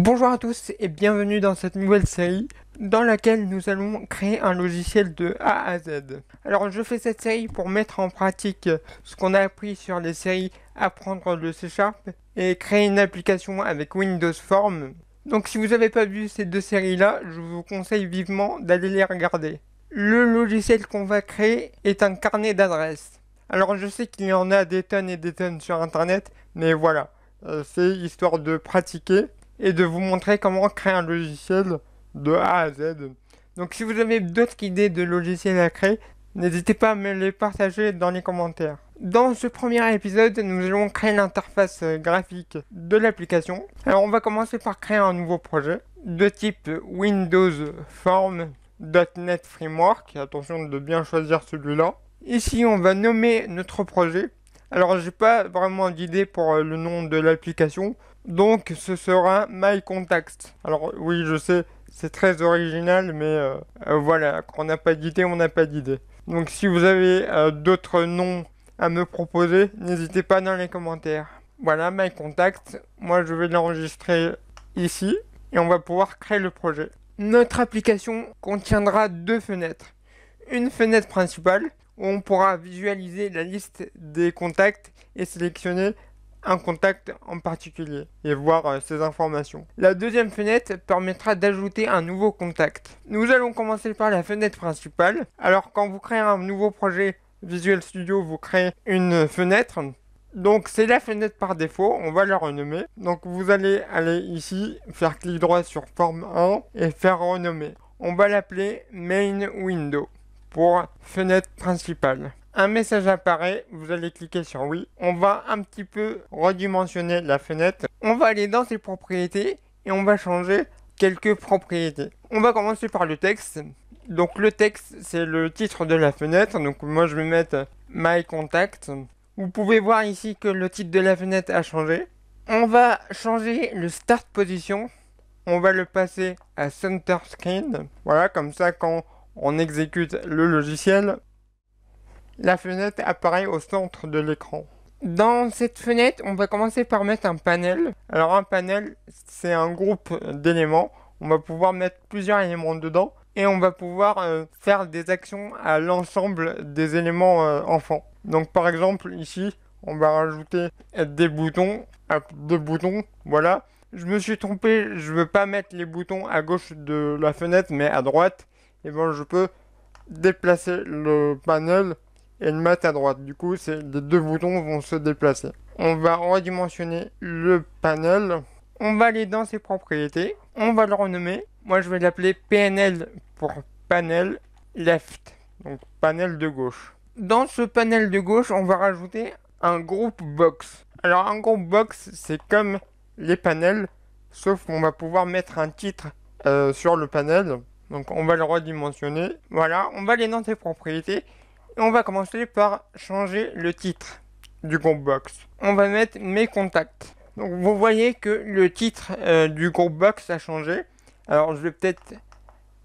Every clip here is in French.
Bonjour à tous et bienvenue dans cette nouvelle série dans laquelle nous allons créer un logiciel de A à Z. Alors je fais cette série pour mettre en pratique ce qu'on a appris sur les séries Apprendre le C Sharp et créer une application avec Windows Form. Donc si vous n'avez pas vu ces deux séries là, je vous conseille vivement d'aller les regarder. Le logiciel qu'on va créer est un carnet d'adresses. Alors je sais qu'il y en a des tonnes et des tonnes sur internet, mais voilà, euh, c'est histoire de pratiquer et de vous montrer comment créer un logiciel de A à Z. Donc si vous avez d'autres idées de logiciels à créer, n'hésitez pas à me les partager dans les commentaires. Dans ce premier épisode, nous allons créer l'interface graphique de l'application. Alors on va commencer par créer un nouveau projet de type Windows .NET Framework. Attention de bien choisir celui-là. Ici, on va nommer notre projet. Alors, j'ai pas vraiment d'idée pour le nom de l'application. Donc ce sera My Contact. Alors oui, je sais, c'est très original, mais euh, euh, voilà, quand on n'a pas d'idée, on n'a pas d'idée. Donc si vous avez euh, d'autres noms à me proposer, n'hésitez pas dans les commentaires. Voilà, My Contact. Moi, je vais l'enregistrer ici et on va pouvoir créer le projet. Notre application contiendra deux fenêtres. Une fenêtre principale où on pourra visualiser la liste des contacts et sélectionner contact en particulier et voir euh, ces informations. La deuxième fenêtre permettra d'ajouter un nouveau contact. Nous allons commencer par la fenêtre principale. Alors quand vous créez un nouveau projet Visual Studio, vous créez une fenêtre. Donc c'est la fenêtre par défaut, on va la renommer. Donc vous allez aller ici, faire clic droit sur Form 1 et faire renommer. On va l'appeler Main Window pour fenêtre principale un message apparaît, vous allez cliquer sur oui. On va un petit peu redimensionner la fenêtre. On va aller dans ses propriétés et on va changer quelques propriétés. On va commencer par le texte. Donc le texte, c'est le titre de la fenêtre. Donc moi, je vais mettre My Contact. Vous pouvez voir ici que le titre de la fenêtre a changé. On va changer le Start Position. On va le passer à Center Screen. Voilà, comme ça, quand on exécute le logiciel, la fenêtre apparaît au centre de l'écran. Dans cette fenêtre, on va commencer par mettre un panel. Alors un panel, c'est un groupe d'éléments. On va pouvoir mettre plusieurs éléments dedans et on va pouvoir euh, faire des actions à l'ensemble des éléments euh, enfants. Donc par exemple ici, on va rajouter des boutons, deux boutons, voilà. Je me suis trompé, je ne veux pas mettre les boutons à gauche de la fenêtre mais à droite. Et eh bien je peux déplacer le panel et le mat à droite. Du coup, les deux boutons vont se déplacer. On va redimensionner le panel. On va aller dans ses propriétés. On va le renommer. Moi, je vais l'appeler PNL pour panel left. Donc, panel de gauche. Dans ce panel de gauche, on va rajouter un groupe box. Alors, un groupe box, c'est comme les panels, sauf qu'on va pouvoir mettre un titre euh, sur le panel. Donc, on va le redimensionner. Voilà, on va aller dans ses propriétés on va commencer par changer le titre du groupe box. On va mettre mes contacts. Donc vous voyez que le titre euh, du groupe box a changé. Alors je vais peut-être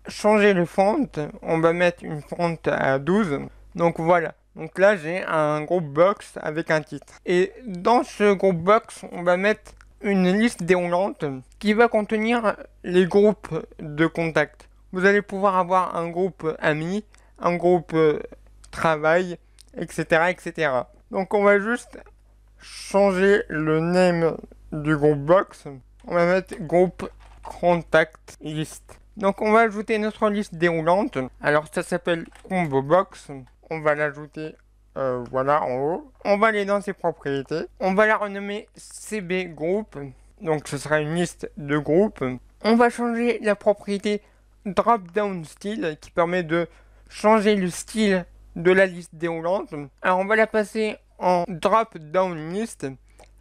changer le font. On va mettre une font à 12. Donc voilà. Donc là j'ai un groupe box avec un titre. Et dans ce groupe box, on va mettre une liste déroulante qui va contenir les groupes de contacts. Vous allez pouvoir avoir un groupe amis, un groupe euh, travail, etc., etc. Donc on va juste changer le name du groupe box. On va mettre groupe contact list. Donc on va ajouter notre liste déroulante. Alors ça s'appelle combo box. On va l'ajouter euh, voilà en haut. On va aller dans ses propriétés. On va la renommer CB group Donc ce sera une liste de groupes. On va changer la propriété drop down style qui permet de changer le style de la liste déroulante. Alors on va la passer en drop down list.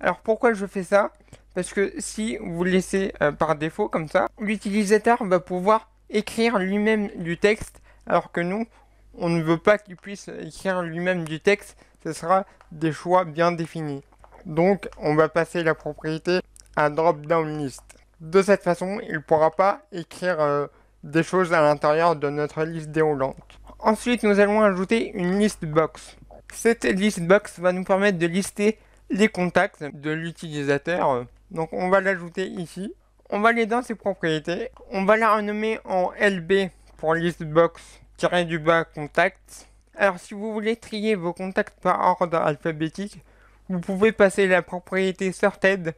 Alors pourquoi je fais ça Parce que si vous laissez euh, par défaut comme ça, l'utilisateur va pouvoir écrire lui-même du texte, alors que nous, on ne veut pas qu'il puisse écrire lui-même du texte, ce sera des choix bien définis. Donc on va passer la propriété à drop down list. De cette façon, il ne pourra pas écrire euh, des choses à l'intérieur de notre liste déroulante. Ensuite, nous allons ajouter une liste box. Cette liste box va nous permettre de lister les contacts de l'utilisateur. Donc on va l'ajouter ici. On va aller dans ses propriétés. On va la renommer en LB pour listbox-du-bas Alors si vous voulez trier vos contacts par ordre alphabétique, vous pouvez passer la propriété sorted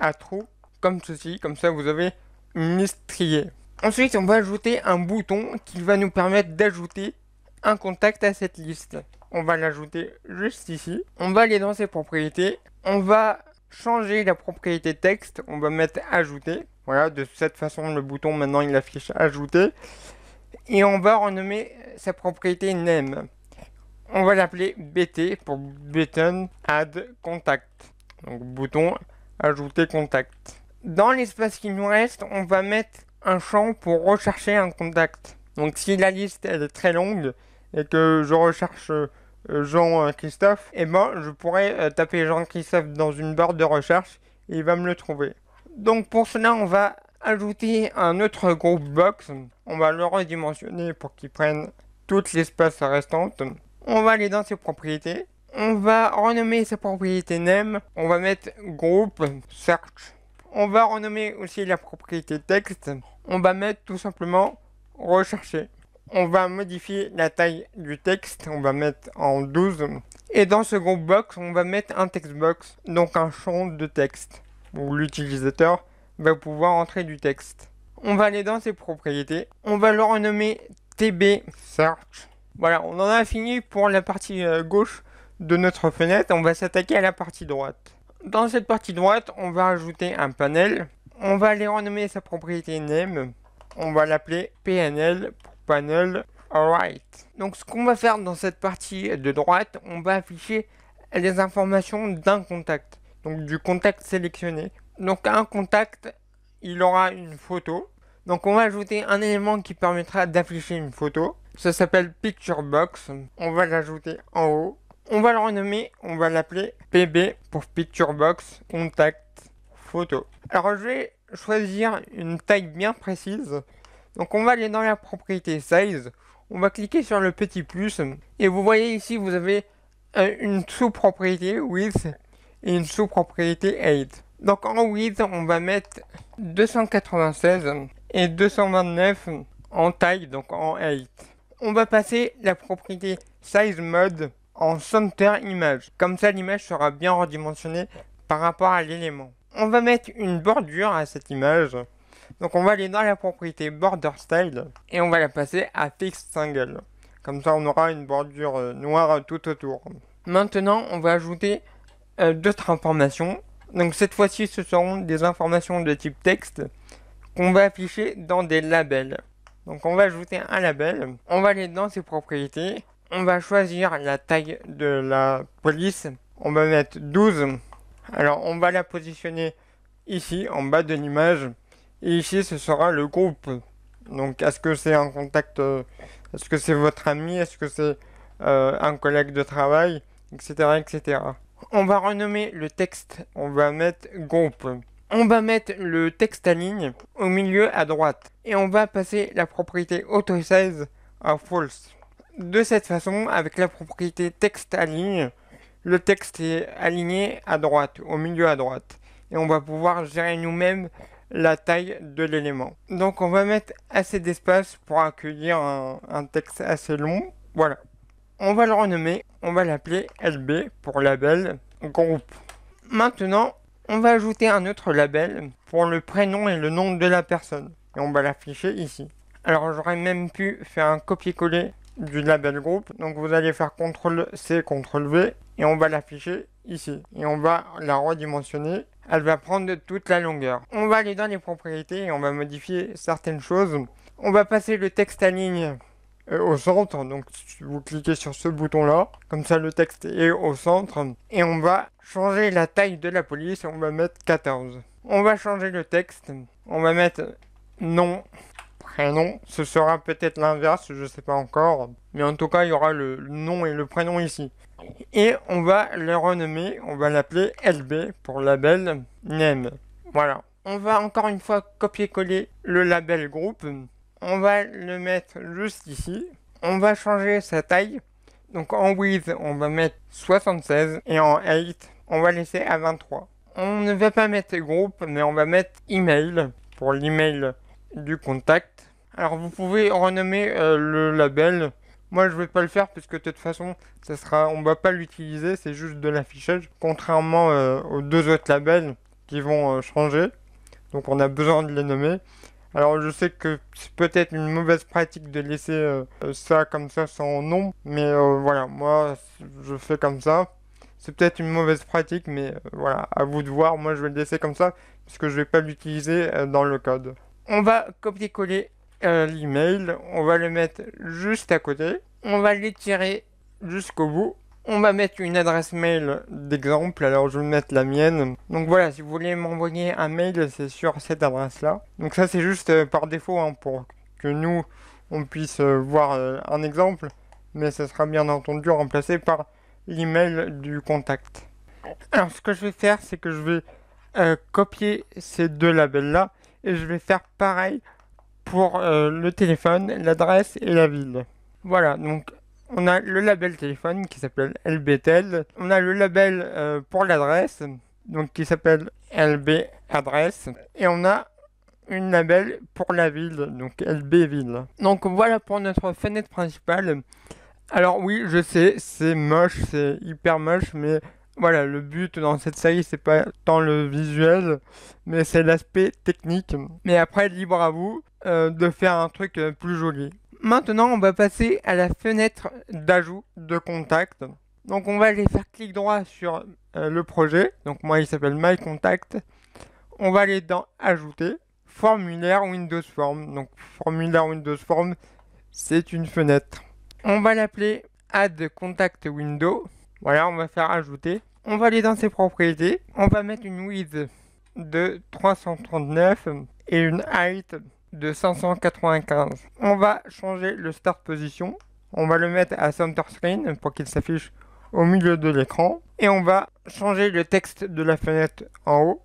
à true comme ceci. Comme ça vous avez une liste triée. Ensuite, on va ajouter un bouton qui va nous permettre d'ajouter un contact à cette liste. On va l'ajouter juste ici. On va aller dans ses propriétés. On va changer la propriété texte. On va mettre ajouter. Voilà, de cette façon, le bouton maintenant il affiche ajouter. Et on va renommer sa propriété name. On va l'appeler BT pour button add contact. Donc bouton ajouter contact. Dans l'espace qui nous reste, on va mettre un champ pour rechercher un contact. Donc si la liste est très longue et que je recherche euh, Jean-Christophe, euh, et eh ben je pourrais euh, taper Jean-Christophe dans une barre de recherche et il va me le trouver. Donc pour cela on va ajouter un autre groupe box. On va le redimensionner pour qu'il prenne tout l'espace restant. On va aller dans ses propriétés. On va renommer sa propriété name. On va mettre groupe search. On va renommer aussi la propriété texte. On va mettre tout simplement rechercher. On va modifier la taille du texte. On va mettre en 12. Et dans ce groupe box, on va mettre un text box, donc un champ de texte où l'utilisateur va pouvoir entrer du texte. On va aller dans ses propriétés. On va le renommer TB Search. Voilà, on en a fini pour la partie euh, gauche de notre fenêtre. On va s'attaquer à la partie droite. Dans cette partie droite, on va ajouter un panel. On va aller renommer sa propriété name. On va l'appeler PNL pour panel right. Donc ce qu'on va faire dans cette partie de droite, on va afficher les informations d'un contact. Donc du contact sélectionné. Donc un contact, il aura une photo. Donc on va ajouter un élément qui permettra d'afficher une photo. Ça s'appelle Picture Box. On va l'ajouter en haut. On va le renommer, on va l'appeler PB pour Picture Box Contact Photo. Alors je vais choisir une taille bien précise. Donc on va aller dans la propriété Size, on va cliquer sur le petit plus et vous voyez ici vous avez euh, une sous-propriété Width et une sous-propriété Height. Donc en width on va mettre 296 et 229 en taille donc en height. On va passer la propriété size mode en center image. Comme ça, l'image sera bien redimensionnée par rapport à l'élément. On va mettre une bordure à cette image. Donc on va aller dans la propriété border style et on va la passer à fixed single. Comme ça, on aura une bordure euh, noire tout autour. Maintenant, on va ajouter euh, d'autres informations. Donc cette fois-ci, ce seront des informations de type texte qu'on va afficher dans des labels. Donc on va ajouter un label, on va aller dans ses propriétés on va choisir la taille de la police. On va mettre 12. Alors on va la positionner ici en bas de l'image. Et ici ce sera le groupe. Donc est-ce que c'est un contact, euh, est-ce que c'est votre ami, est-ce que c'est euh, un collègue de travail, etc., etc. On va renommer le texte, on va mettre groupe. On va mettre le texte à ligne au milieu à droite. Et on va passer la propriété auto-size à false. De cette façon, avec la propriété texte aligne, le texte est aligné à droite, au milieu à droite. Et on va pouvoir gérer nous-mêmes la taille de l'élément. Donc on va mettre assez d'espace pour accueillir un, texte assez long. Voilà. On va le renommer, on va l'appeler LB pour label groupe. Maintenant, on va ajouter un autre label pour le prénom et le nom de la personne. Et on va l'afficher ici. Alors j'aurais même pu faire un copier-coller du label groupe. Donc vous allez faire CTRL C, CTRL V et on va l'afficher ici. Et on va la redimensionner. Elle va prendre toute la longueur. On va aller dans les propriétés et on va modifier certaines choses. On va passer le texte à ligne euh, au centre. Donc vous cliquez sur ce bouton là, comme ça le texte est au centre. Et on va changer la taille de la police, on va mettre 14. On va changer le texte, on va mettre non prénom. Ce sera peut-être l'inverse, je ne sais pas encore. Mais en tout cas, il y aura le nom et le prénom ici. Et on va le renommer, on va l'appeler LB pour label name. Voilà. On va encore une fois copier-coller le label groupe. On va le mettre juste ici. On va changer sa taille. Donc en width, on va mettre 76 et en height, on va laisser à 23. On ne va pas mettre groupe, mais on va mettre email pour l'email du contact. Alors vous pouvez renommer euh, le label. Moi je vais pas le faire parce que de toute façon ça sera, on va pas l'utiliser, c'est juste de l'affichage. Contrairement euh, aux deux autres labels qui vont euh, changer, donc on a besoin de les nommer. Alors je sais que c'est peut-être une mauvaise pratique de laisser ça comme ça sans nom, mais voilà, moi je fais comme ça. C'est peut-être une mauvaise pratique, mais voilà, à vous de voir. Moi je vais le laisser comme ça parce que je vais pas l'utiliser dans le code on va copier-coller euh, l'email, on va le mettre juste à côté, on va l'étirer jusqu'au bout. On va mettre une adresse mail d'exemple, alors je vais mettre la mienne. Donc voilà, si vous voulez m'envoyer un mail, c'est sur cette adresse-là. Donc ça c'est juste euh, par défaut hein, pour que nous, on puisse euh, voir un exemple. Mais ça sera bien entendu remplacé par l'email du contact. Alors ce que je vais faire, c'est que je vais copier ces deux labels-là et je vais faire pareil pour euh, le téléphone, l'adresse et la ville. Voilà, donc on a le label téléphone qui s'appelle LBTEL, on a le label euh, pour l'adresse, donc qui s'appelle LB adresse, et on a une label pour la ville, donc LB ville. Donc voilà pour notre fenêtre principale. Alors oui, je sais, c'est moche, c'est hyper moche, mais voilà, le but dans cette série, c'est pas tant le visuel, mais c'est l'aspect technique. Mais après, libre à vous euh, de faire un truc euh, plus joli. Maintenant, on va passer à la fenêtre d'ajout de contact. Donc, on va aller faire clic droit sur euh, le projet. Donc, moi, il s'appelle My Contact. On va aller dans Ajouter, Formulaire Windows Form. Donc, Formulaire Windows Form, c'est une fenêtre. On va l'appeler Add Contact Window. Voilà, on va faire ajouter. On va aller dans ses propriétés. On va mettre une width de 339 et une height de 595. On va changer le start position. On va le mettre à center screen pour qu'il s'affiche au milieu de l'écran. Et on va changer le texte de la fenêtre en haut.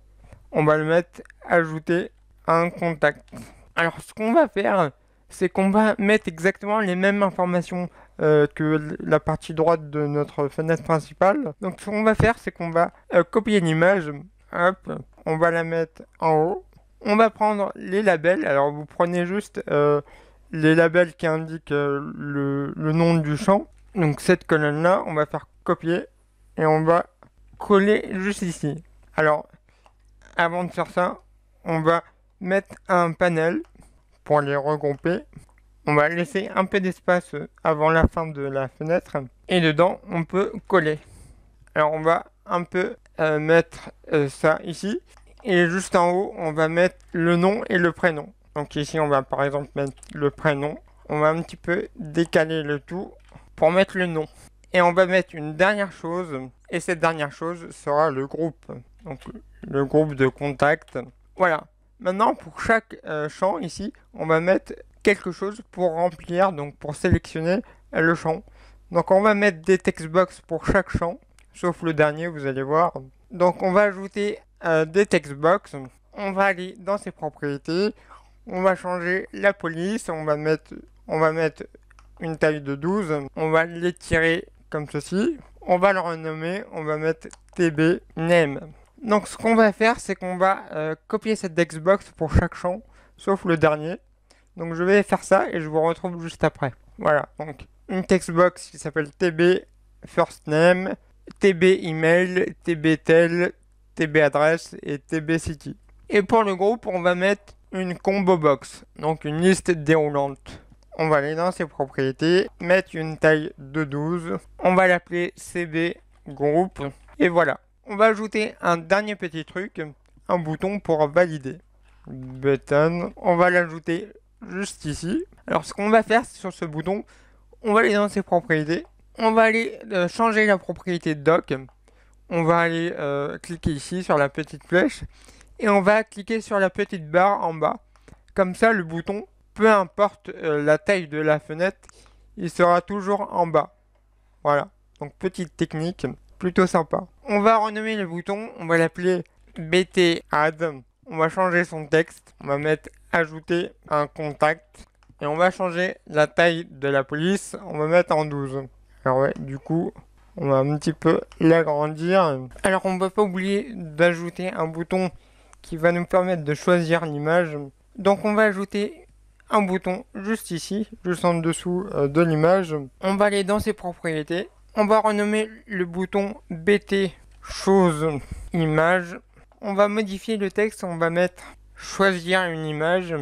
On va le mettre ajouter un contact. Alors ce qu'on va faire, c'est qu'on va mettre exactement les mêmes informations euh, que la partie droite de notre fenêtre principale. Donc ce qu'on va faire, c'est qu'on va euh, copier l'image. Hop, on va la mettre en haut. On va prendre les labels. Alors vous prenez juste euh, les labels qui indiquent le, nom du champ. Donc cette colonne-là, on va faire copier et on va coller juste ici. Alors, avant de faire ça, on va mettre un panel pour les regrouper. On va laisser un peu d'espace avant la fin de la fenêtre. Et dedans, on peut coller. Alors on va un peu euh, mettre euh, ça ici. Et juste en haut, on va mettre le nom et le prénom. Donc ici, on va par exemple mettre le prénom. On va un petit peu décaler le tout pour mettre le nom. Et on va mettre une dernière chose. Et cette dernière chose sera le groupe. Donc le groupe de contact. Voilà. Maintenant, pour chaque euh, champ ici, on va mettre quelque chose pour remplir, donc pour sélectionner euh, le champ. Donc on va mettre des textbox pour chaque champ, sauf le dernier, vous allez voir. Donc on va ajouter euh, des textbox. On va aller dans ses propriétés. On va changer la police. On va mettre, on va mettre une taille de 12. On va l'étirer comme ceci. On va le renommer. On va mettre TB name. Donc ce qu'on va faire, c'est qu'on va euh, copier cette textbox pour chaque champ, sauf le dernier. Donc je vais faire ça et je vous retrouve juste après. Voilà, donc une textbox qui s'appelle TB first name, TB email, TB tel, TB adresse et TB city. Et pour le groupe, on va mettre une combo box, donc une liste déroulante. On va aller dans ses propriétés, mettre une taille de 12, on va l'appeler CB groupe, et voilà on va ajouter un dernier petit truc, un bouton pour valider. Button, on va l'ajouter juste ici. Alors ce qu'on va faire sur ce bouton, on va aller dans ses propriétés, on va aller euh, changer la propriété doc, on va aller euh, cliquer ici sur la petite flèche, et on va cliquer sur la petite barre en bas. Comme ça le bouton, peu importe euh, la taille de la fenêtre, il sera toujours en bas. Voilà, donc petite technique, plutôt sympa. On va renommer le bouton, on va l'appeler BT Add. On va changer son texte, on va mettre ajouter un contact et on va changer la taille de la police, on va mettre en 12. Alors ouais, du coup, on va un petit peu l'agrandir. Alors on ne va pas oublier d'ajouter un bouton qui va nous permettre de choisir l'image. Donc on va ajouter un bouton juste ici, juste en dessous euh, de l'image. On va aller dans ses propriétés on va renommer le bouton BT chose image. On va modifier le texte, on va mettre choisir une image.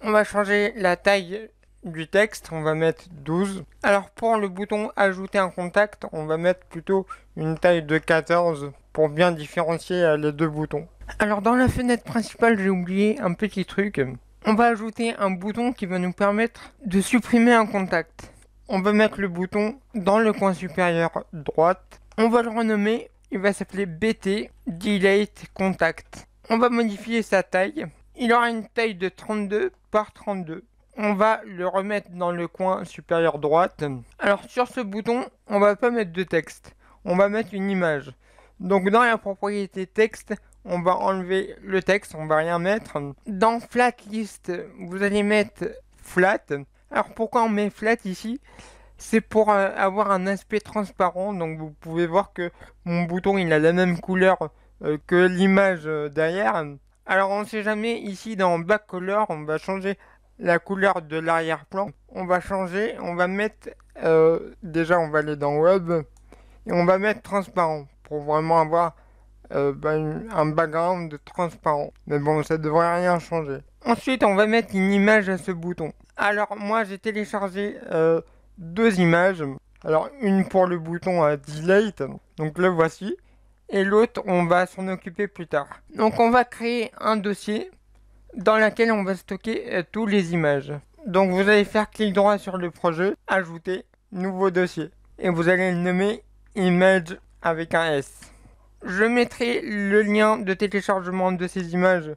On va changer la taille du texte, on va mettre 12. Alors pour le bouton ajouter un contact, on va mettre plutôt une taille de 14 pour bien différencier euh, les deux boutons. Alors dans la fenêtre principale, j'ai oublié un petit truc. On va ajouter un bouton qui va nous permettre de supprimer un contact on va mettre le bouton dans le coin supérieur droite. On va le renommer, il va s'appeler BT Delete Contact. On va modifier sa taille. Il aura une taille de 32 par 32. On va le remettre dans le coin supérieur droite. Alors sur ce bouton, on va pas mettre de texte. On va mettre une image. Donc dans la propriété texte, on va enlever le texte, on va rien mettre. Dans flat list, vous allez mettre flat alors pourquoi on met flat ici C'est pour euh, avoir un aspect transparent. Donc vous pouvez voir que mon bouton il a la même couleur euh, que l'image euh, derrière. Alors on ne sait jamais ici dans back color on va changer la couleur de l'arrière-plan. On va changer, on va mettre déjà on va aller dans web et on va mettre transparent pour vraiment avoir bah, un background transparent. Mais bon, ça devrait rien changer. Ensuite, on va mettre une image à ce bouton. Alors moi j'ai téléchargé euh, deux images. Alors une pour le bouton Delete, donc le voici. Et l'autre on va s'en occuper plus tard. Donc on va créer un dossier dans lequel on va stocker euh, toutes les images. Donc vous allez faire clic droit sur le projet, ajouter, nouveau dossier. Et vous allez le nommer image avec un S. Je mettrai le lien de téléchargement de ces images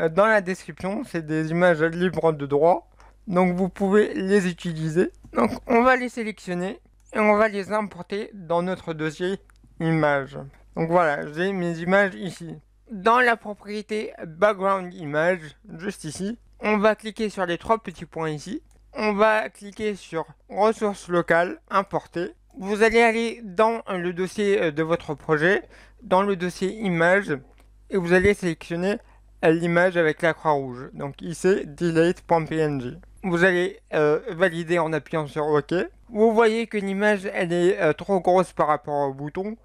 euh, dans la description. C'est des images libres de droit. Donc vous pouvez les utiliser. Donc on va les sélectionner et on va les importer dans notre dossier images. Donc voilà, j'ai mes images ici. Dans la propriété background image, juste ici, on va cliquer sur les trois petits points ici. On va cliquer sur ressources locales, importer. Vous allez aller dans le dossier euh, de votre projet, dans le dossier images, et vous allez sélectionner l'image avec la croix rouge. Donc ici, delete.png vous allez euh, valider en appuyant sur OK. Vous voyez que l'image elle est euh, trop grosse par rapport au bouton.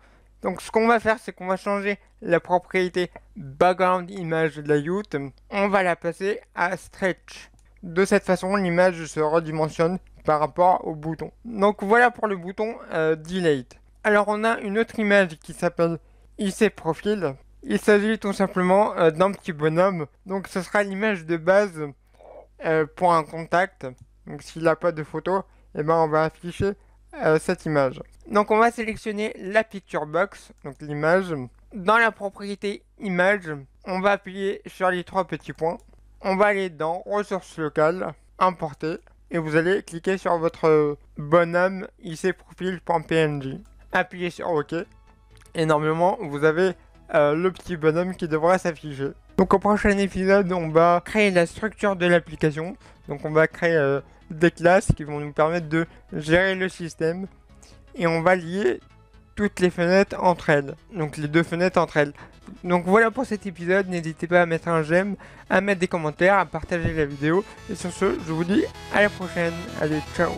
Donc ce qu'on va faire c'est qu'on va changer la propriété background image de la Ute. On va la passer à stretch. De cette façon l'image se redimensionne par rapport au bouton. Donc voilà pour le bouton euh, delete. Alors on a une autre image qui s'appelle IC profil. Il s'agit tout simplement d'un petit bonhomme. Donc ce sera l'image de base euh, point pour un contact. Donc s'il n'a pas de photo, et eh ben on va afficher euh, cette image. Donc on va sélectionner la picture box, donc l'image. Dans la propriété image, on va appuyer sur les trois petits points. On va aller dans ressources locales, importer, et vous allez cliquer sur votre bonhomme ici profil.png. Appuyez sur OK, et normalement vous avez euh, le petit bonhomme qui devrait s'afficher. Donc au prochain épisode, on va créer la structure de l'application. Donc on va créer euh, des classes qui vont nous permettre de gérer le système. Et on va lier toutes les fenêtres entre elles. Donc les deux fenêtres entre elles. Donc voilà pour cet épisode. N'hésitez pas à mettre un j'aime, à mettre des commentaires, à partager la vidéo. Et sur ce, je vous dis à la prochaine. Allez, ciao